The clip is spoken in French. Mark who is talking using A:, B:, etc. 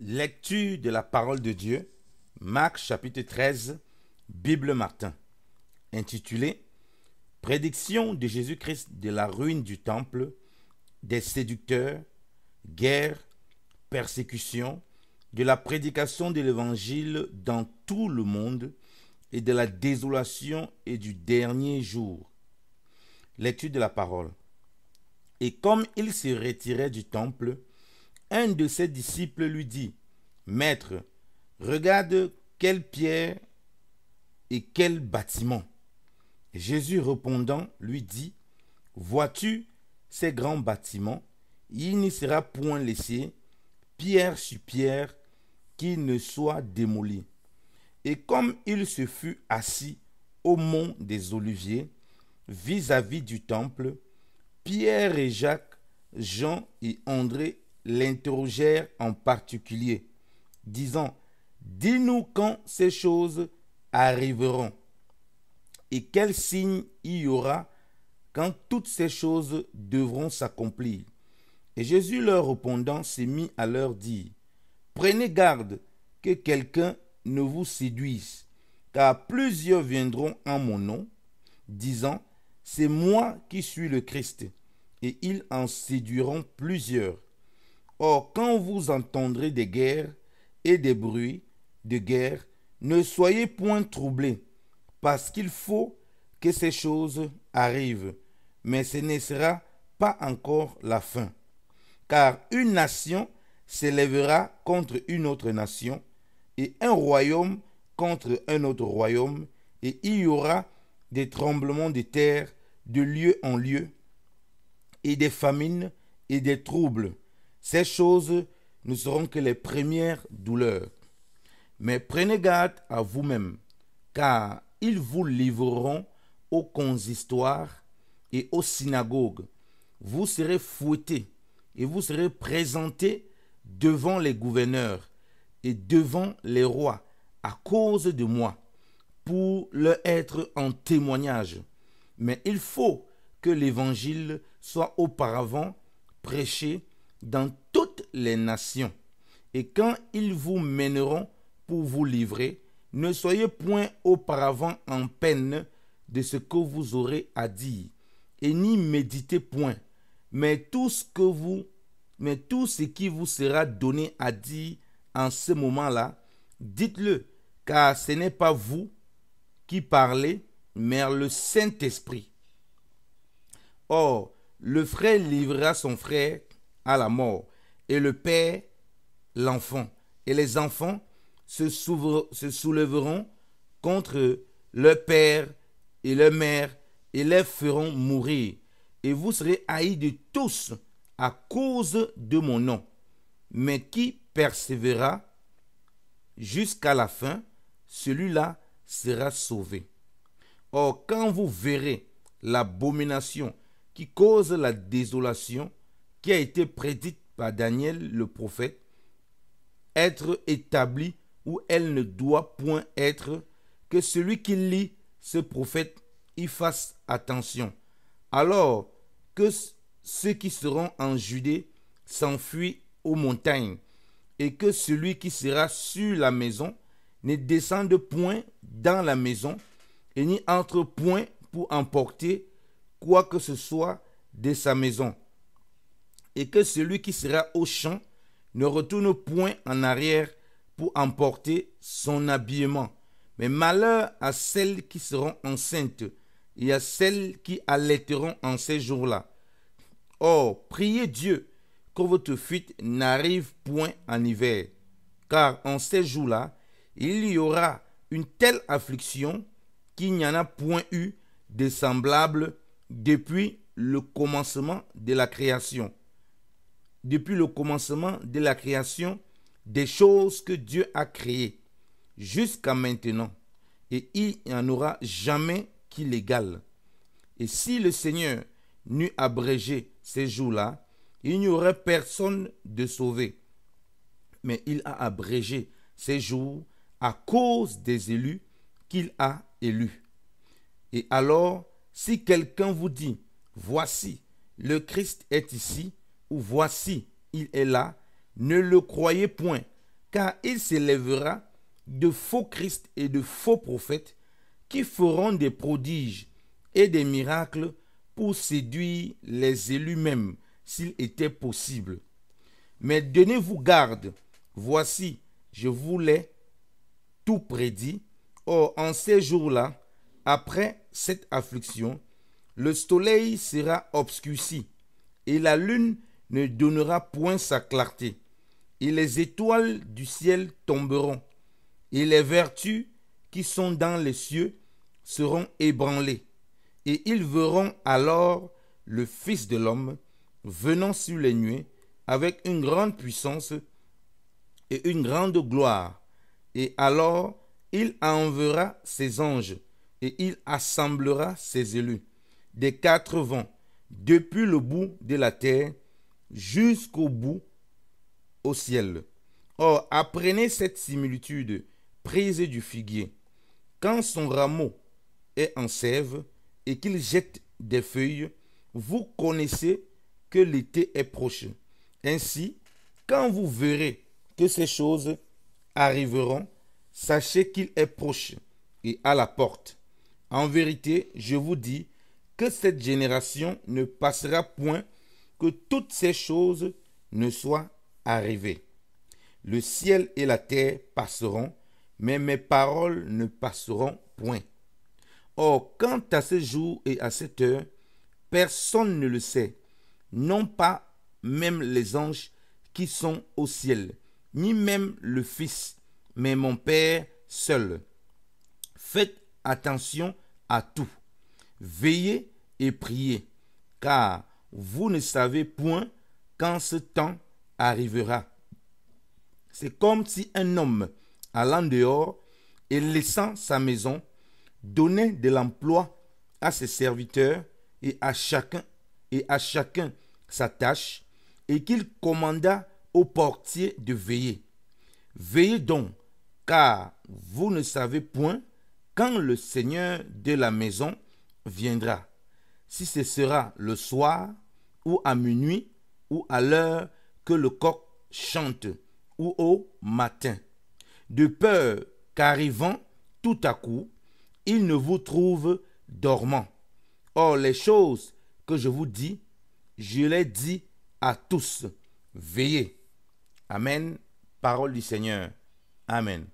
A: Lecture de la parole de Dieu, Marc chapitre 13, Bible Martin, intitulé Prédiction de Jésus-Christ de la ruine du temple, des séducteurs, guerre, persécution, de la prédication de l'évangile dans tout le monde et de la désolation et du dernier jour. Lecture de la parole. Et comme il se retirait du temple, un de ses disciples lui dit, Maître, regarde quelle pierre et quel bâtiment. Jésus répondant lui dit, Vois-tu ces grands bâtiments Il n'y sera point laissé pierre sur pierre qui ne soit démolie. Et comme il se fut assis au mont des Oliviers, vis à -vis du temple, Pierre et Jacques, Jean et André l'interrogèrent en particulier, disant, Dis-nous quand ces choses arriveront et quel signe il y aura quand toutes ces choses devront s'accomplir. Et Jésus leur répondant s'est mis à leur dire, Prenez garde que quelqu'un ne vous séduise, car plusieurs viendront en mon nom, disant, C'est moi qui suis le Christ, et ils en séduiront plusieurs. Or, quand vous entendrez des guerres et des bruits de guerre, ne soyez point troublés, parce qu'il faut que ces choses arrivent, mais ce ne sera pas encore la fin. Car une nation s'élèvera contre une autre nation, et un royaume contre un autre royaume, et il y aura des tremblements de terre de lieu en lieu, et des famines et des troubles ces choses ne seront que les premières douleurs. Mais prenez garde à vous-même, car ils vous livreront aux consistoires et aux synagogues. Vous serez fouettés et vous serez présentés devant les gouverneurs et devant les rois à cause de moi, pour leur être en témoignage. Mais il faut que l'évangile soit auparavant prêché dans toutes les nations, et quand ils vous mèneront pour vous livrer, ne soyez point auparavant en peine de ce que vous aurez à dire, et n'y méditez point, mais tout ce que vous mais tout ce qui vous sera donné à dire en ce moment-là, dites-le, car ce n'est pas vous qui parlez, mais le Saint-Esprit. Or, le frère livrera son frère, à la mort, et le père l'enfant, et les enfants se, se contre le père et le mère, et les feront mourir, et vous serez haïs de tous à cause de mon nom. Mais qui persévérera jusqu'à la fin, celui-là sera sauvé. Or, quand vous verrez l'abomination qui cause la désolation, qui a été prédite par Daniel le prophète, être établie où elle ne doit point être, que celui qui lit ce prophète y fasse attention, alors que ceux qui seront en Judée s'enfuient aux montagnes, et que celui qui sera sur la maison ne descende point dans la maison, et n'y entre point pour emporter quoi que ce soit de sa maison et que celui qui sera au champ ne retourne point en arrière pour emporter son habillement. Mais malheur à celles qui seront enceintes et à celles qui allaiteront en ces jours-là. Or, priez Dieu que votre fuite n'arrive point en hiver, car en ces jours-là, il y aura une telle affliction qu'il n'y en a point eu de semblable depuis le commencement de la création depuis le commencement de la création des choses que Dieu a créées jusqu'à maintenant, et il n'y en aura jamais qui l'égale. Et si le Seigneur n'eût abrégé ces jours-là, il n'y aurait personne de sauvé. Mais il a abrégé ces jours à cause des élus qu'il a élus. Et alors, si quelqu'un vous dit, voici, le Christ est ici, voici, il est là, ne le croyez point, car il s'élèvera de faux Christ et de faux prophètes qui feront des prodiges et des miracles pour séduire les élus même, s'il était possible. Mais donnez-vous garde, voici, je vous l'ai tout prédit. Or, en ces jours-là, après cette affliction, le soleil sera obscurci et la lune ne donnera point sa clarté, et les étoiles du ciel tomberont, et les vertus qui sont dans les cieux seront ébranlées, et ils verront alors le Fils de l'homme venant sur les nuées avec une grande puissance et une grande gloire. Et alors il enverra ses anges, et il assemblera ses élus des quatre vents, depuis le bout de la terre, jusqu'au bout au ciel. Or, apprenez cette similitude prise du figuier. Quand son rameau est en sève et qu'il jette des feuilles, vous connaissez que l'été est proche. Ainsi, quand vous verrez que ces choses arriveront, sachez qu'il est proche et à la porte. En vérité, je vous dis que cette génération ne passera point que toutes ces choses ne soient arrivées. Le ciel et la terre passeront, mais mes paroles ne passeront point. Or, quant à ce jour et à cette heure, personne ne le sait, non pas même les anges qui sont au ciel, ni même le Fils, mais mon Père seul. Faites attention à tout. Veillez et priez, car vous ne savez point quand ce temps arrivera. C'est comme si un homme allant dehors et laissant sa maison donnait de l'emploi à ses serviteurs et à chacun et à chacun sa tâche et qu'il commanda au portier de veiller. Veillez donc, car vous ne savez point quand le Seigneur de la maison viendra. Si ce sera le soir, ou à minuit, ou à l'heure que le coq chante, ou au matin. De peur qu'arrivant tout à coup, il ne vous trouve dormant. Or, les choses que je vous dis, je les dis à tous. Veillez. Amen. Parole du Seigneur. Amen.